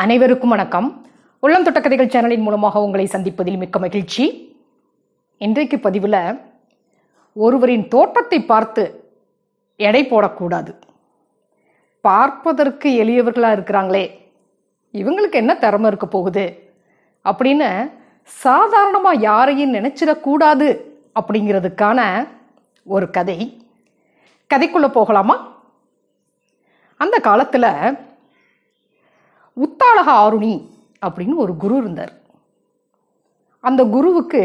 அனைவருக்கும் வணக்கம் உள்ளம் தொட்டக்கதைகள் கதைகள் சேனலின் மூலமாக உங்களை சந்திப்பதில் மிக்க மகிழ்ச்சி இன்றைக்கு பதிவில் ஒருவரின் தோற்றத்தை பார்த்து எடை போடக்கூடாது பார்ப்பதற்கு எளியவர்களாக இருக்கிறாங்களே இவங்களுக்கு என்ன திறமை இருக்க போகுது அப்படின்னு சாதாரணமாக யாரையும் நினச்சிடக்கூடாது அப்படிங்கிறதுக்கான ஒரு கதை கதைக்குள்ளே போகலாமா அந்த காலத்தில் உத்தாலக ஆருணி அப்படின்னு ஒரு குரு இருந்தார் அந்த குருவுக்கு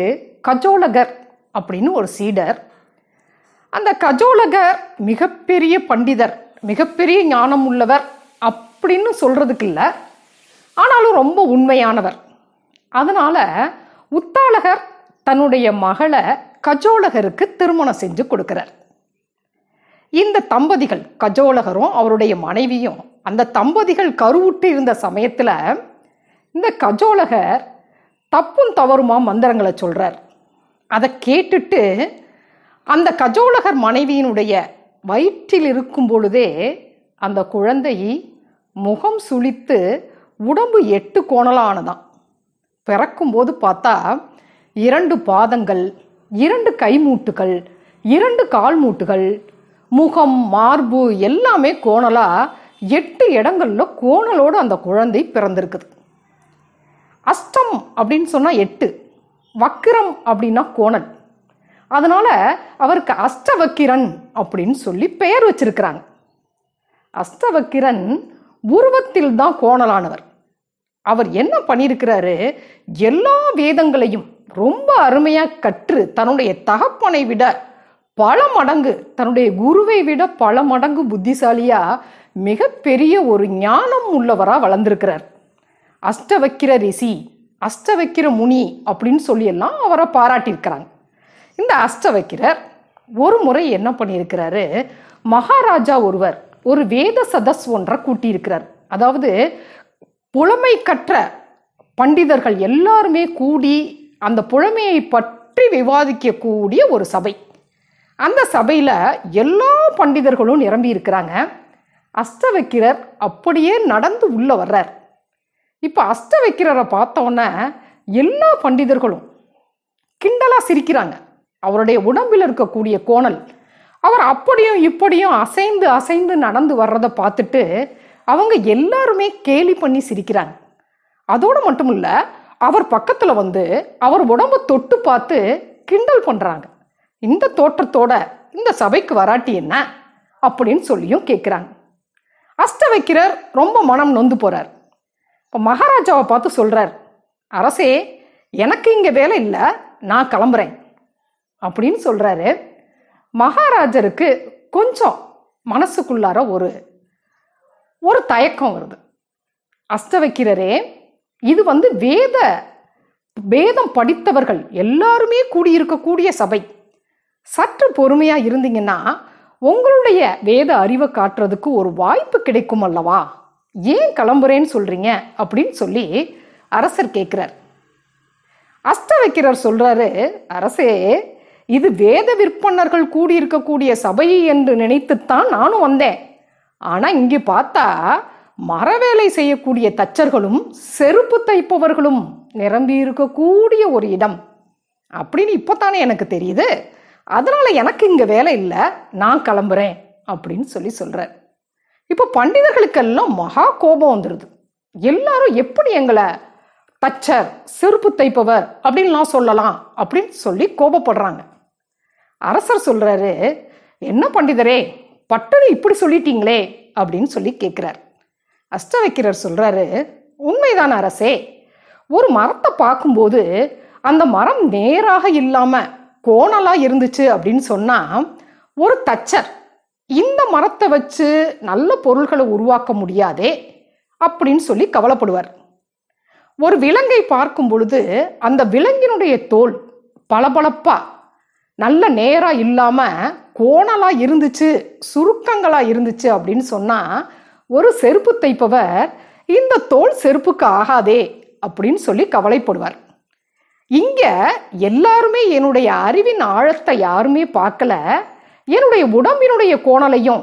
கஜோலகர் அப்படின்னு ஒரு சீடர் அந்த கஜோலகர் மிகப்பெரிய பண்டிதர் மிகப்பெரிய ஞானம் உள்ளவர் அப்படின்னு சொல்கிறதுக்கு இல்லை ஆனாலும் ரொம்ப உண்மையானவர் அதனால் உத்தாலகர் தன்னுடைய மகளை கஜோலகருக்கு திருமணம் செஞ்சு கொடுக்கிறார் இந்த தம்பதிகள் கஜோலகரும் அவருடைய மனைவியும் அந்த தம்பதிகள் கருவுட்டு இருந்த சமயத்தில் இந்த கஜோலகர் தப்பும் தவறுமா மந்திரங்களை சொல்கிறார் அதை கேட்டுட்டு அந்த கஜோலகர் மனைவியினுடைய வயிற்றில் இருக்கும் பொழுதே அந்த குழந்தை முகம் சுழித்து உடம்பு எட்டு கோணலானதான் பிறக்கும்போது பார்த்தா இரண்டு பாதங்கள் இரண்டு கைமூட்டுகள் இரண்டு கால் மூட்டுகள் முகம் மார்பு எல்லாமே கோணலாக எட்டு இடங்களில் கோணலோடு அந்த குழந்தை பிறந்திருக்குது அஷ்டம் அப்படின்னு சொன்னால் எட்டு வக்கிரம் அப்படின்னா கோணல் அதனால் அவருக்கு அஷ்டவக்கிரன் அப்படின்னு சொல்லி பெயர் வச்சிருக்கிறாங்க அஷ்டவக்கிரன் உருவத்தில் தான் கோணலானவர் அவர் என்ன பண்ணியிருக்கிறாரு எல்லா வேதங்களையும் ரொம்ப அருமையாக கற்று தன்னுடைய தகப்பனை விட பல மடங்கு தன்னுடைய குருவை விட பல மடங்கு புத்திசாலியாக மிகப்பெரிய ஒரு ஞானம் உள்ளவராக வளர்ந்துருக்கிறார் அஷ்டவக்கிர ரிஷி அஷ்டவக்கிர முனி அப்படின்னு சொல்லியெல்லாம் அவரை பாராட்டியிருக்கிறாங்க இந்த அஷ்டவக்கிரர் ஒரு முறை என்ன பண்ணியிருக்கிறாரு மகாராஜா ஒருவர் ஒரு வேத சதஸ் ஒன்றை கூட்டியிருக்கிறார் அதாவது புலமை கற்ற பண்டிதர்கள் எல்லாருமே கூடி அந்த புலமையை பற்றி விவாதிக்கக்கூடிய ஒரு சபை அந்த சபையில் எல்லா பண்டிதர்களும் நிரம்பி இருக்கிறாங்க அஸ்த வைக்கிறர் அப்படியே நடந்து உள்ளே வர்றார் இப்போ அஸ்த வைக்கிறரை பார்த்தோன்னே எல்லா பண்டிதர்களும் கிண்டலாக சிரிக்கிறாங்க அவருடைய உடம்பில் இருக்கக்கூடிய கோணல் அவர் அப்படியும் இப்படியும் அசைந்து அசைந்து நடந்து வர்றதை பார்த்துட்டு அவங்க எல்லாருமே கேலி பண்ணி சிரிக்கிறாங்க அதோடு மட்டும் இல்லை அவர் பக்கத்தில் வந்து அவர் உடம்பு தொட்டு பார்த்து கிண்டல் பண்ணுறாங்க இந்த தோற்றத்தோட இந்த சபைக்கு வராட்டி என்ன அப்படின்னு சொல்லியும் கேட்குறாங்க அஸ்த ரொம்ப மனம் நொந்து போகிறார் இப்போ மகாராஜாவை பார்த்து சொல்கிறார் அரசே எனக்கு இங்கே வேலை இல்லை நான் கிளம்புறேன் அப்படின்னு சொல்கிறாரு மகாராஜருக்கு கொஞ்சம் மனசுக்குள்ளார ஒரு ஒரு தயக்கம் வருது அஸ்தவைக்கிறரே இது வந்து வேத வேதம் படித்தவர்கள் எல்லாருமே கூடியிருக்கக்கூடிய சபை சற்று பொறுமையாக இருந்தீங்கன்னா உங்களுடைய வேத அறிவை காட்டுறதுக்கு ஒரு வாய்ப்பு கிடைக்கும் அல்லவா ஏன் கிளம்புறேன்னு சொல்றீங்க அப்படின்னு சொல்லி அரசர் கேட்கிறார் அஷ்ட சொல்றாரு அரசே இது வேத விற்பனர்கள் கூடியிருக்கக்கூடிய சபை என்று நினைத்துத்தான் நானும் வந்தேன் ஆனா இங்கே பார்த்தா மரவேலை செய்யக்கூடிய தச்சர்களும் செருப்பு தைப்பவர்களும் நிரம்பி இருக்கக்கூடிய ஒரு இடம் அப்படின்னு இப்போ தானே எனக்கு தெரியுது அதனால எனக்கு இங்க வேலை இல்லை நான் கிளம்புறேன் அப்படின்னு சொல்லி சொல்றார் இப்போ பண்டிதர்களுக்கெல்லாம் மகா கோபம் வந்துடுது எல்லாரும் எப்படி எங்களை தச்சர் செருப்பு தைப்பவர் அப்படின்லாம் சொல்லலாம் அப்படின்னு சொல்லி கோபப்படுறாங்க அரசர் சொல்றாரு என்ன பண்டிதரே பட்டணி இப்படி சொல்லிட்டீங்களே அப்படின்னு சொல்லி கேட்குறார் அஷ்டவைக்கிறர் சொல்றாரு உண்மைதான் அரசே ஒரு மரத்தை பார்க்கும்போது அந்த மரம் நேராக இல்லாமல் கோணலாக இருந்துச்சு அப்படின்னு சொன்னால் ஒரு தச்சர் இந்த மரத்தை வச்சு நல்ல பொருள்களை உருவாக்க முடியாதே அப்படின்னு சொல்லி கவலைப்படுவார் ஒரு விலங்கை பார்க்கும் பொழுது அந்த விலங்கினுடைய தோல் பளபளப்பா நல்ல நேராக இல்லாமல் கோணலாக இருந்துச்சு சுருக்கங்களாக இருந்துச்சு அப்படின்னு சொன்னால் ஒரு செருப்பு தைப்பவர் இந்த தோல் செருப்புக்கு ஆகாதே அப்படின்னு சொல்லி கவலைப்படுவார் இங்க எல்லாருமே என்னுடைய அறிவின் ஆழத்தை யாருமே பார்க்கல என்னுடைய உடம்பினுடைய கோணலையும்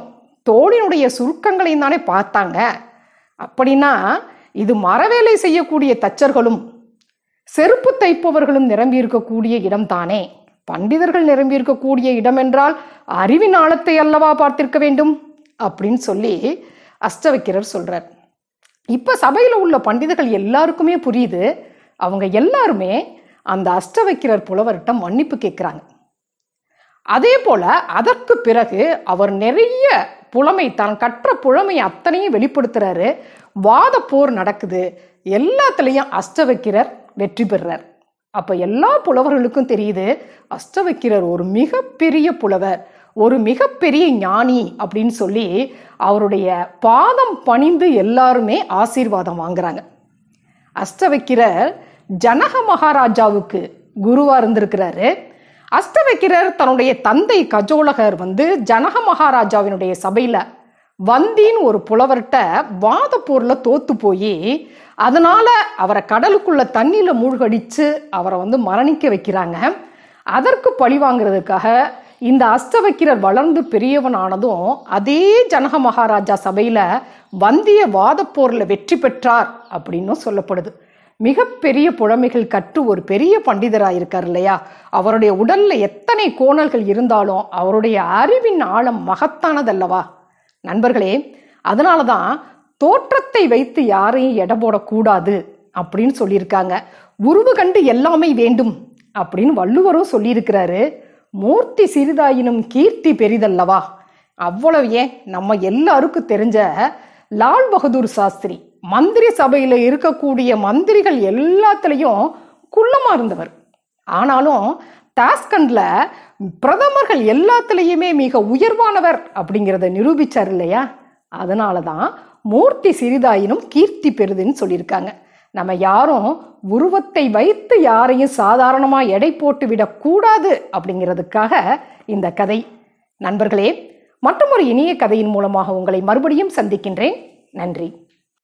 தோளினுடைய சுருக்கங்களையும் தானே பார்த்தாங்க அப்படின்னா இது மரவேலை செய்யக்கூடிய தச்சர்களும் செருப்பு தைப்பவர்களும் நிரம்பி இருக்கக்கூடிய இடம்தானே பண்டிதர்கள் நிரம்பி இருக்கக்கூடிய இடம் என்றால் அறிவின் ஆழத்தை அல்லவா பார்த்திருக்க வேண்டும் அப்படின்னு சொல்லி அஷ்டவக்கிரர் சொல்றார் இப்ப சபையில உள்ள பண்டிதர்கள் எல்லாருக்குமே புரியுது அவங்க எல்லாருமே அந்த அஷ்டவக்கிரர் புலவர்கிட்ட மன்னிப்பு கேட்குறாங்க அதே போல அதற்கு பிறகு அவர் நிறைய புலமை தான் கற்ற புலமை அத்தனையும் வெளிப்படுத்துறாரு வாத போர் நடக்குது எல்லாத்துலேயும் அஷ்டவக்கிரர் வெற்றி பெறுறார் அப்போ எல்லா புலவர்களுக்கும் தெரியுது அஷ்டவக்கிரர் ஒரு மிகப்பெரிய புலவர் ஒரு மிகப்பெரிய ஞானி அப்படின்னு சொல்லி அவருடைய பாதம் பணிந்து எல்லாருமே ஆசீர்வாதம் வாங்குறாங்க அஷ்டவக்கிரர் ஜனக மகாராஜாவுக்கு குருவாக இருந்திருக்கிறாரு அஸ்தவக்கிரர் தன்னுடைய தந்தை கஜோலகர் வந்து ஜனக மகாராஜாவினுடைய சபையில் வந்தின்னு ஒரு புலவர்கிட்ட வாத போர்ல தோத்து போய் அதனால அவரை கடலுக்குள்ள தண்ணியில் மூழ்கடிச்சு அவரை வந்து மரணிக்க வைக்கிறாங்க அதற்கு பழி வாங்குறதுக்காக இந்த அஸ்தவக்கிரர் வளர்ந்து பெரியவன் ஆனதும் அதே ஜனக மகாராஜா சபையில் வந்திய வாதப்போரில் வெற்றி பெற்றார் அப்படின்னும் சொல்லப்படுது மிகப்பெரிய புழமைகள் கற்று ஒரு பெரிய பண்டிதராக இருக்கார் இல்லையா அவருடைய உடல்ல எத்தனை கோணல்கள் இருந்தாலும் அவருடைய அறிவின் ஆழம் மகத்தானதல்லவா நண்பர்களே அதனாலதான் தான் தோற்றத்தை வைத்து யாரையும் எடை போடக்கூடாது அப்படின்னு சொல்லியிருக்காங்க உருவு கண்டு எல்லாமே வேண்டும் அப்படின்னு வள்ளுவரும் சொல்லியிருக்கிறாரு மூர்த்தி சிறிதாயினும் கீர்த்தி பெரிதல்லவா அவ்வளவு ஏன் நம்ம எல்லாருக்கும் தெரிஞ்ச லால் பகதூர் சாஸ்திரி மந்திரி சபையில் இருக்கக்கூடிய மந்திரிகள் எல்லாத்துலேயும் குள்ளமாக இருந்தவர் ஆனாலும் டாஸ்கண்டில் பிரதமர்கள் எல்லாத்துலேயுமே மிக உயர்வானவர் அப்படிங்கிறத நிரூபித்தார் இல்லையா அதனால தான் மூர்த்தி சிறிதாயினும் கீர்த்தி பெறுதுன்னு சொல்லியிருக்காங்க நம்ம யாரும் உருவத்தை வைத்து யாரையும் சாதாரணமாக எடை போட்டு விடக்கூடாது அப்படிங்கிறதுக்காக இந்த கதை நண்பர்களே மற்றும் ஒரு இனிய கதையின் மூலமாக உங்களை மறுபடியும் சந்திக்கின்றேன் நன்றி